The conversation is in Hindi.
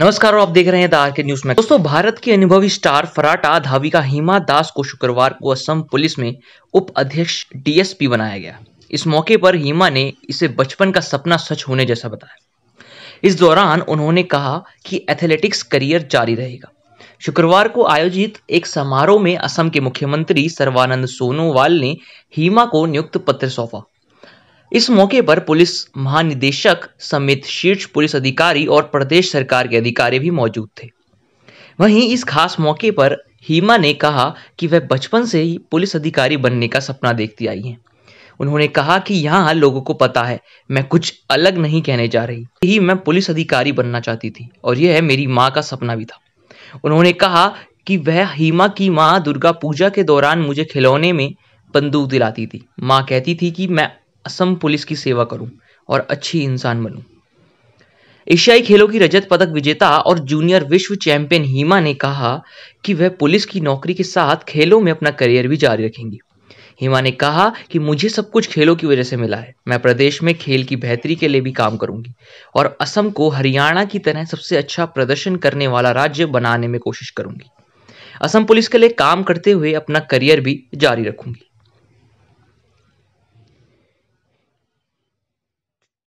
नमस्कार आप देख रहे हैं द के न्यूज में दोस्तों भारत के अनुभवी स्टार फराटा धाविका हिमा दास को शुक्रवार को असम पुलिस में उप अध्यक्ष डीएसपी बनाया गया इस मौके पर हिमा ने इसे बचपन का सपना सच होने जैसा बताया इस दौरान उन्होंने कहा कि एथलेटिक्स करियर जारी रहेगा शुक्रवार को आयोजित एक समारोह में असम के मुख्यमंत्री सर्वानंद सोनोवाल ने हिमा को नियुक्त पत्र सौंपा इस मौके पर पुलिस महानिदेशक समेत शीर्ष पुलिस अधिकारी और प्रदेश सरकार के अधिकारी भी मौजूद थे वहीं इस खास मौके पर हीमा ने कहा कि वह बचपन से ही पुलिस अधिकारी बनने का सपना देखती आई हैं उन्होंने कहा कि यहाँ लोगों को पता है मैं कुछ अलग नहीं कहने जा रही ही मैं पुलिस अधिकारी बनना चाहती थी और यह मेरी माँ का सपना भी था उन्होंने कहा कि वह हीमा की माँ दुर्गा पूजा के दौरान मुझे खिलौने में बंदूक दिलाती थी माँ कहती थी कि मैं असम पुलिस की सेवा करूं और अच्छी इंसान बनूं एशियाई खेलों की रजत पदक विजेता और जूनियर विश्व चैंपियन हीमा ने कहा कि वह पुलिस की नौकरी के साथ खेलों में अपना करियर भी जारी रखेंगी हीमा ने कहा कि मुझे सब कुछ खेलों की वजह से मिला है मैं प्रदेश में खेल की बेहतरी के लिए भी काम करूंगी और असम को हरियाणा की तरह सबसे अच्छा प्रदर्शन करने वाला राज्य बनाने में कोशिश करूंगी असम पुलिस के लिए काम करते हुए अपना करियर भी जारी रखूंगी